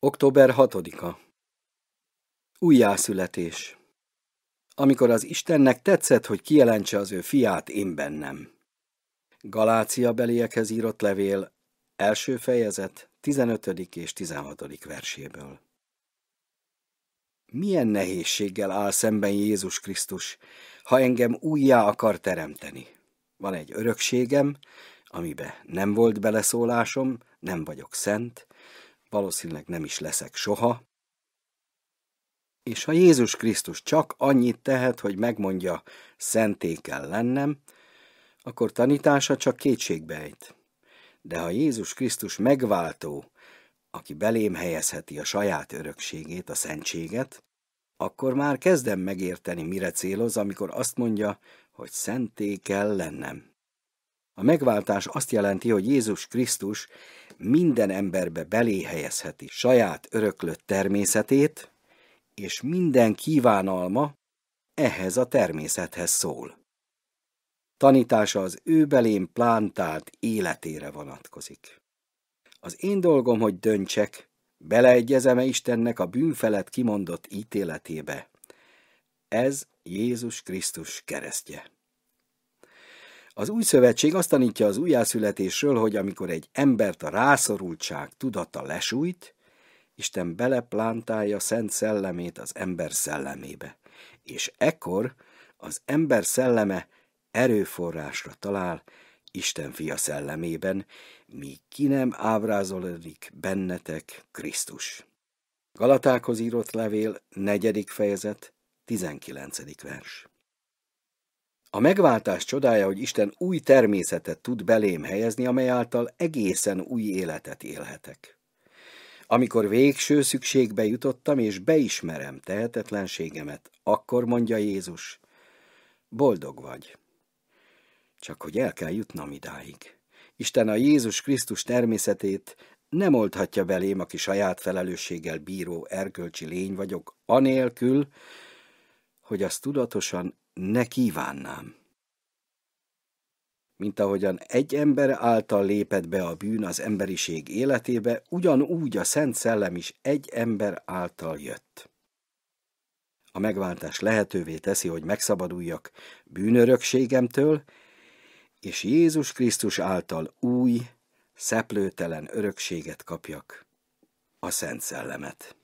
Október 6-a Újjászületés Amikor az Istennek tetszett, hogy kijelentse az ő fiát én bennem. Galácia beliekhez írott levél, első fejezet, 15. és 16. verséből. Milyen nehézséggel áll szemben Jézus Krisztus, ha engem újjá akar teremteni? Van egy örökségem, amibe nem volt beleszólásom, nem vagyok szent, valószínűleg nem is leszek soha, és ha Jézus Krisztus csak annyit tehet, hogy megmondja, szenté kell lennem, akkor tanítása csak kétségbejt. De ha Jézus Krisztus megváltó, aki belém helyezheti a saját örökségét, a szentséget, akkor már kezdem megérteni, mire céloz, amikor azt mondja, hogy szenté kell lennem. A megváltás azt jelenti, hogy Jézus Krisztus minden emberbe beléhelyezheti saját öröklött természetét, és minden kívánalma ehhez a természethez szól. Tanítása az ő belém plántált életére vonatkozik. Az én dolgom, hogy döntsek, beleegyezem-e Istennek a bűnfelet kimondott ítéletébe. Ez Jézus Krisztus keresztje. Az új szövetség azt tanítja az újjászületésről, hogy amikor egy embert a rászorultság tudata lesújt, Isten beleplántálja szent szellemét az ember szellemébe, és ekkor az ember szelleme erőforrásra talál Isten fia szellemében, míg ki nem ábrázolódik bennetek Krisztus. Galatákhoz írott levél, negyedik fejezet, 19. vers. A megváltás csodája, hogy Isten új természetet tud belém helyezni, amely által egészen új életet élhetek. Amikor végső szükségbe jutottam, és beismerem tehetetlenségemet, akkor mondja Jézus, boldog vagy. Csak hogy el kell jutnom idáig. Isten a Jézus Krisztus természetét nem oldhatja belém, aki saját felelősséggel bíró erkölcsi lény vagyok, anélkül, hogy azt tudatosan ne kívánnám. Mint ahogyan egy ember által lépett be a bűn az emberiség életébe, ugyanúgy a Szent Szellem is egy ember által jött. A megváltás lehetővé teszi, hogy megszabaduljak bűnörökségemtől, és Jézus Krisztus által új, szeplőtelen örökséget kapjak, a Szent Szellemet.